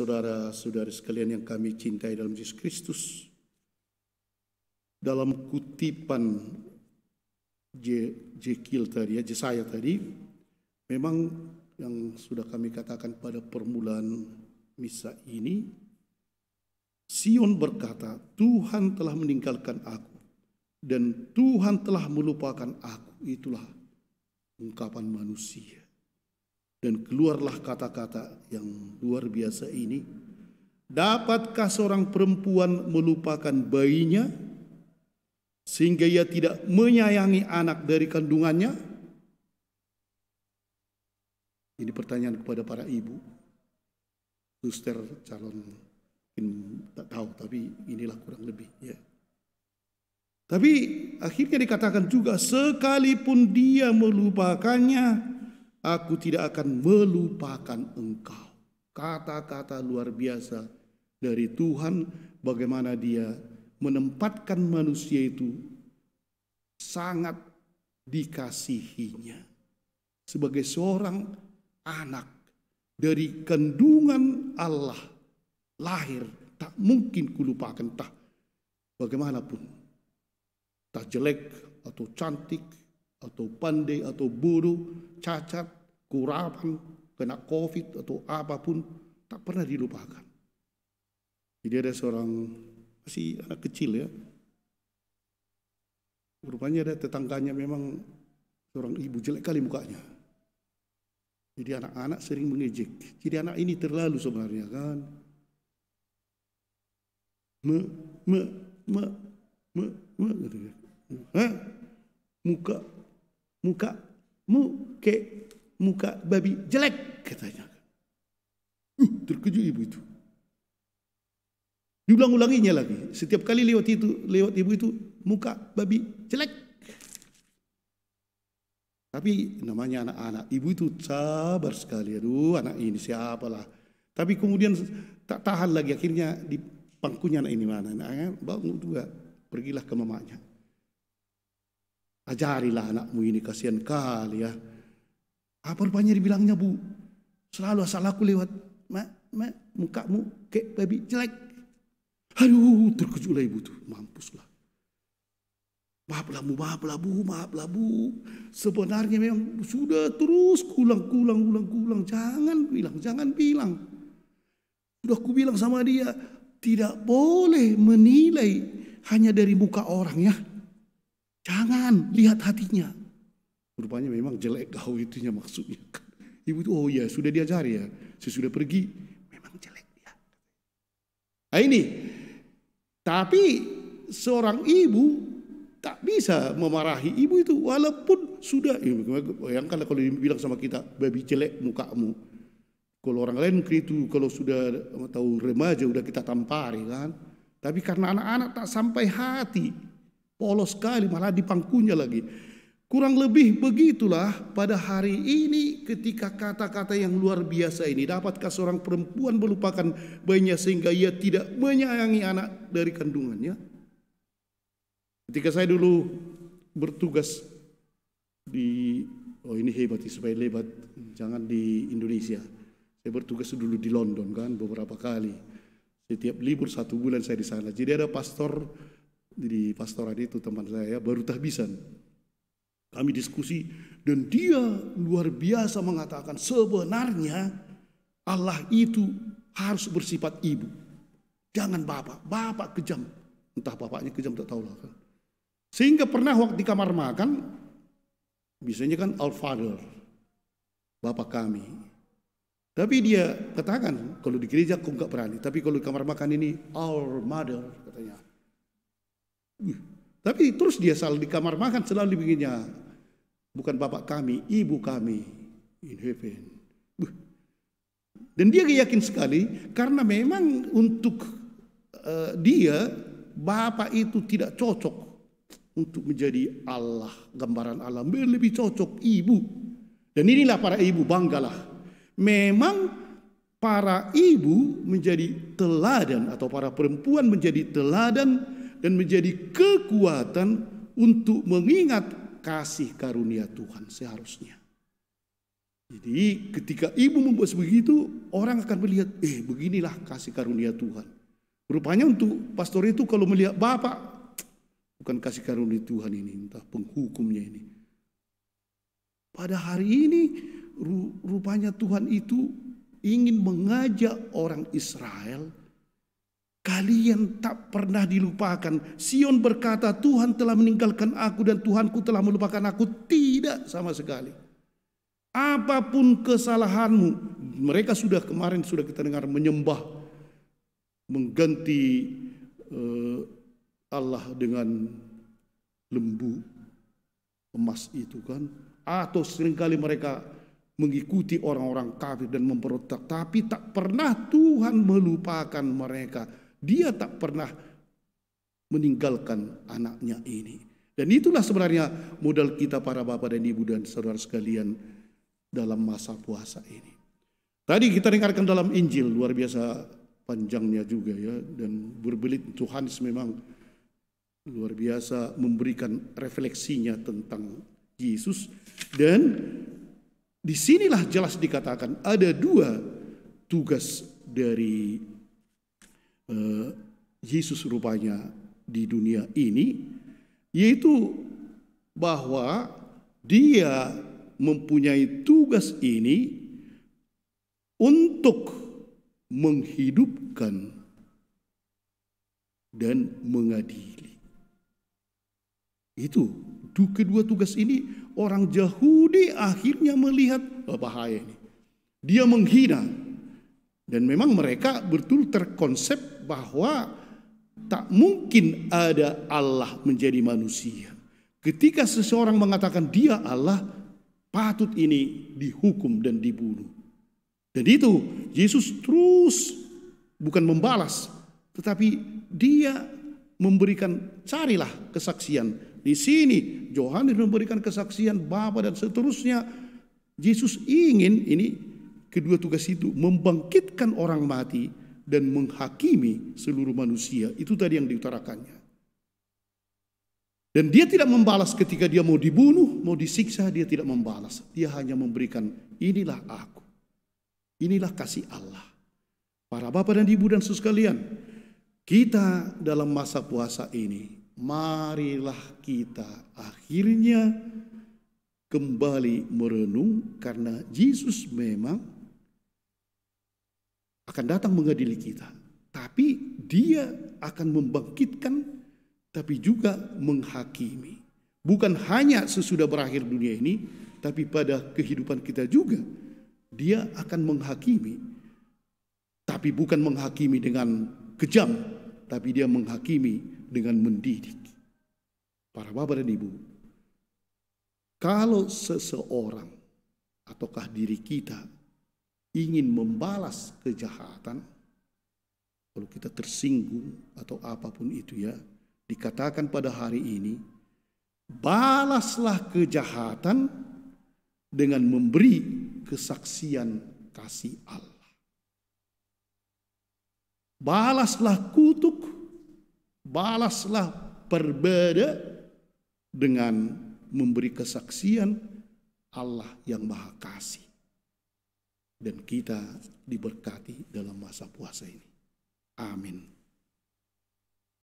saudara-saudari sekalian yang kami cintai dalam Yesus Kristus. Dalam kutipan Jekil tadi, ya, Jesaya tadi, memang yang sudah kami katakan pada permulaan misa ini, Sion berkata, Tuhan telah meninggalkan aku dan Tuhan telah melupakan aku. Itulah ungkapan manusia dan keluarlah kata-kata yang luar biasa ini. Dapatkah seorang perempuan melupakan bayinya sehingga ia tidak menyayangi anak dari kandungannya? Ini pertanyaan kepada para ibu. Suster calon mungkin tak tahu tapi inilah kurang lebih ya. Tapi akhirnya dikatakan juga sekalipun dia melupakannya Aku tidak akan melupakan engkau. Kata-kata luar biasa dari Tuhan bagaimana dia menempatkan manusia itu sangat dikasihinya. Sebagai seorang anak dari kandungan Allah lahir tak mungkin kulupakan tak bagaimanapun tak jelek atau cantik atau pandai atau buruk, cacat, kurapan, kena covid atau apapun tak pernah dilupakan. Jadi ada seorang masih anak kecil ya. Rupanya ada tetangganya memang seorang ibu jelek kali mukanya. Jadi anak-anak sering mengejek. Jadi anak ini terlalu sebenarnya kan. Me, me, me, me, me, gitu ya. Hah? Muka muka mu ke muka babi jelek katanya. Uh, terkejut ibu itu. Diulang-ulanginya lagi. Setiap kali lewat itu, lewat ibu itu muka babi jelek. Tapi namanya anak-anak, ibu itu sabar sekali. Aduh, anak ini siapalah. Tapi kemudian tak tahan lagi akhirnya di pangkunya anak ini mana. Nah, kan, bangun juga, pergilah ke mamanya. Ajarilah anakmu ini, kasihan kali ya. Apa rupanya dibilangnya bu? Selalu asal aku lewat, ma, ma, mukamu kayak babi jelek. Aduh, terkejutlah ibu tuh, mampuslah. Maaflah bu, maaflah bu, maaflah bu. Sebenarnya memang sudah terus kulang, kulang, kulang, kulang. Jangan bilang, jangan bilang. Sudah aku bilang sama dia, tidak boleh menilai hanya dari muka orang ya. Jangan lihat hatinya. Rupanya memang jelek kau itunya maksudnya. Ibu itu oh ya sudah diajar ya. saya sudah pergi memang jelek dia. Nah ini. Tapi seorang ibu tak bisa memarahi ibu itu walaupun sudah bayangkanlah kalau dibilang sama kita babi jelek mukamu kalau orang lain itu kalau sudah tahu remaja udah kita tampari kan tapi karena anak-anak tak sampai hati Polos sekali, malah di pangkunya lagi. Kurang lebih begitulah pada hari ini ketika kata-kata yang luar biasa ini dapatkah seorang perempuan melupakan bayinya sehingga ia tidak menyayangi anak dari kandungannya? Ketika saya dulu bertugas di oh ini hebat supaya lebat jangan di Indonesia. Saya bertugas dulu di London kan beberapa kali. Setiap libur satu bulan saya di sana. Jadi ada pastor di pastoran itu teman saya ya, baru tahbisan. Kami diskusi dan dia luar biasa mengatakan sebenarnya Allah itu harus bersifat ibu. Jangan bapak, bapak kejam. Entah bapaknya kejam tak tahulah kan. Sehingga pernah waktu di kamar makan, biasanya kan our father, bapak kami. Tapi dia katakan, kalau di gereja kok nggak berani, tapi kalau di kamar makan ini our mother katanya. Tapi terus dia selalu di kamar makan selalu dibikinnya. Bukan bapak kami, ibu kami in heaven. Dan dia yakin sekali karena memang untuk eh, dia bapak itu tidak cocok untuk menjadi Allah, gambaran Allah. Lebih cocok ibu. Dan inilah para ibu banggalah. Memang para ibu menjadi teladan atau para perempuan menjadi teladan dan menjadi kekuatan untuk mengingat kasih karunia Tuhan seharusnya. Jadi ketika ibu membuat begitu, orang akan melihat, eh beginilah kasih karunia Tuhan. Rupanya untuk pastor itu kalau melihat bapak, bukan kasih karunia Tuhan ini, entah penghukumnya ini. Pada hari ini rupanya Tuhan itu ingin mengajak orang Israel Kalian tak pernah dilupakan. Sion berkata, Tuhan telah meninggalkan aku dan Tuhanku telah melupakan aku. Tidak sama sekali. Apapun kesalahanmu, mereka sudah kemarin sudah kita dengar menyembah, mengganti uh, Allah dengan lembu emas itu kan. Atau seringkali mereka mengikuti orang-orang kafir dan memperotak, tapi tak pernah Tuhan melupakan mereka. Dia tak pernah meninggalkan anaknya ini. Dan itulah sebenarnya modal kita para bapak dan ibu dan saudara sekalian dalam masa puasa ini. Tadi kita dengarkan dalam Injil luar biasa panjangnya juga ya dan berbelit Tuhan memang luar biasa memberikan refleksinya tentang Yesus dan disinilah jelas dikatakan ada dua tugas dari Eh, Yesus rupanya di dunia ini, yaitu bahwa dia mempunyai tugas ini untuk menghidupkan dan mengadili. Itu kedua tugas ini orang Yahudi akhirnya melihat oh, bahaya ini. Dia menghina dan memang mereka betul terkonsep bahwa tak mungkin ada Allah menjadi manusia. Ketika seseorang mengatakan dia Allah, patut ini dihukum dan dibunuh. Dan itu Yesus terus bukan membalas, tetapi dia memberikan carilah kesaksian. Di sini Yohanes memberikan kesaksian Bapa dan seterusnya. Yesus ingin ini kedua tugas itu membangkitkan orang mati dan menghakimi seluruh manusia. Itu tadi yang diutarakannya. Dan dia tidak membalas ketika dia mau dibunuh, mau disiksa, dia tidak membalas. Dia hanya memberikan, inilah aku. Inilah kasih Allah. Para bapak dan ibu dan sesekalian, kita dalam masa puasa ini, marilah kita akhirnya kembali merenung karena Yesus memang akan datang mengadili kita. Tapi dia akan membangkitkan, tapi juga menghakimi. Bukan hanya sesudah berakhir dunia ini, tapi pada kehidupan kita juga. Dia akan menghakimi. Tapi bukan menghakimi dengan kejam, tapi dia menghakimi dengan mendidik. Para bapak dan ibu, kalau seseorang ataukah diri kita ingin membalas kejahatan, kalau kita tersinggung atau apapun itu ya, dikatakan pada hari ini, balaslah kejahatan dengan memberi kesaksian kasih Allah. Balaslah kutuk, balaslah perbeda dengan memberi kesaksian Allah yang Maha Kasih dan kita diberkati dalam masa puasa ini. Amin.